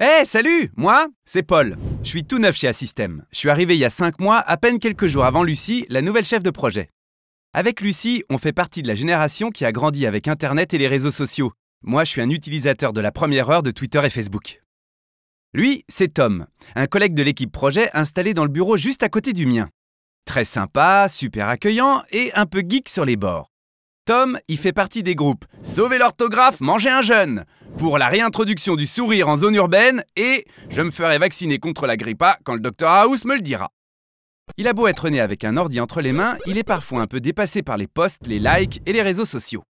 Eh hey, salut Moi, c'est Paul. Je suis tout neuf chez Assystem. Je suis arrivé il y a 5 mois, à peine quelques jours avant Lucie, la nouvelle chef de projet. Avec Lucie, on fait partie de la génération qui a grandi avec Internet et les réseaux sociaux. Moi, je suis un utilisateur de la première heure de Twitter et Facebook. Lui, c'est Tom, un collègue de l'équipe projet installé dans le bureau juste à côté du mien. Très sympa, super accueillant et un peu geek sur les bords. Tom il fait partie des groupes Sauver l'orthographe, manger un jeune pour la réintroduction du sourire en zone urbaine et je me ferai vacciner contre la grippa quand le docteur House me le dira. Il a beau être né avec un ordi entre les mains, il est parfois un peu dépassé par les posts, les likes et les réseaux sociaux.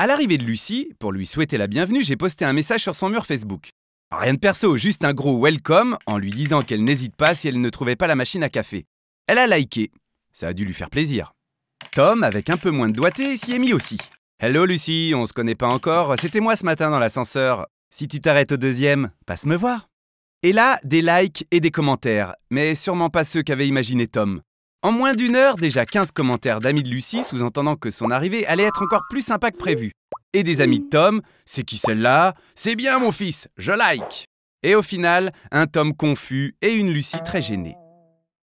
À l'arrivée de Lucie, pour lui souhaiter la bienvenue, j'ai posté un message sur son mur Facebook. Rien de perso, juste un gros welcome en lui disant qu'elle n'hésite pas si elle ne trouvait pas la machine à café. Elle a liké. Ça a dû lui faire plaisir. Tom, avec un peu moins de doigté, s'y est mis aussi. Hello Lucie, on se connaît pas encore, c'était moi ce matin dans l'ascenseur. Si tu t'arrêtes au deuxième, passe me voir. Et là, des likes et des commentaires, mais sûrement pas ceux qu'avait imaginé Tom. En moins d'une heure, déjà 15 commentaires d'amis de Lucie sous-entendant que son arrivée allait être encore plus sympa que prévu. Et des amis de Tom, c'est qui celle-là C'est bien mon fils, je like Et au final, un Tom confus et une Lucie très gênée.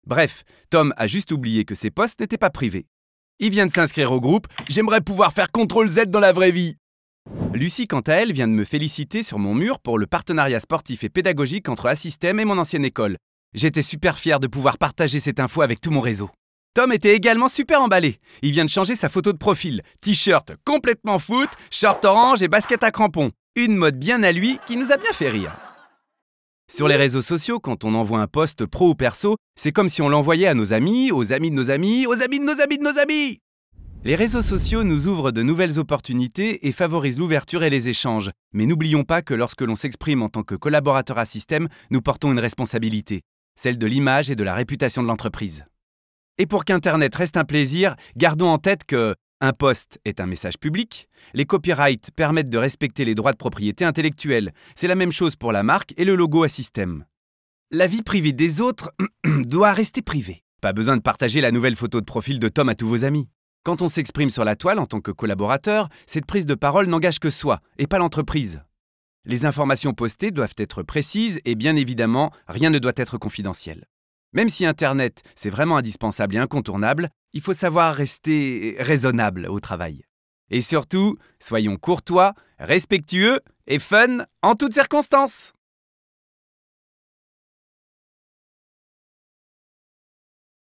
Bref, Tom a juste oublié que ses postes n'étaient pas privés. Il vient de s'inscrire au groupe, j'aimerais pouvoir faire CTRL Z dans la vraie vie. Lucie, quant à elle, vient de me féliciter sur mon mur pour le partenariat sportif et pédagogique entre Assystem et mon ancienne école. J'étais super fier de pouvoir partager cette info avec tout mon réseau. Tom était également super emballé. Il vient de changer sa photo de profil. T-shirt complètement foot, short orange et basket à crampons. Une mode bien à lui qui nous a bien fait rire. Sur les réseaux sociaux, quand on envoie un post pro ou perso, c'est comme si on l'envoyait à nos amis, aux amis de nos amis, aux amis de nos amis de nos amis Les réseaux sociaux nous ouvrent de nouvelles opportunités et favorisent l'ouverture et les échanges. Mais n'oublions pas que lorsque l'on s'exprime en tant que collaborateur à système, nous portons une responsabilité, celle de l'image et de la réputation de l'entreprise. Et pour qu'Internet reste un plaisir, gardons en tête que un poste est un message public. Les copyrights permettent de respecter les droits de propriété intellectuelle. C'est la même chose pour la marque et le logo à système. La vie privée des autres doit rester privée. Pas besoin de partager la nouvelle photo de profil de Tom à tous vos amis. Quand on s'exprime sur la toile en tant que collaborateur, cette prise de parole n'engage que soi et pas l'entreprise. Les informations postées doivent être précises et bien évidemment, rien ne doit être confidentiel. Même si Internet, c'est vraiment indispensable et incontournable, il faut savoir rester raisonnable au travail. Et surtout, soyons courtois, respectueux et fun en toutes circonstances.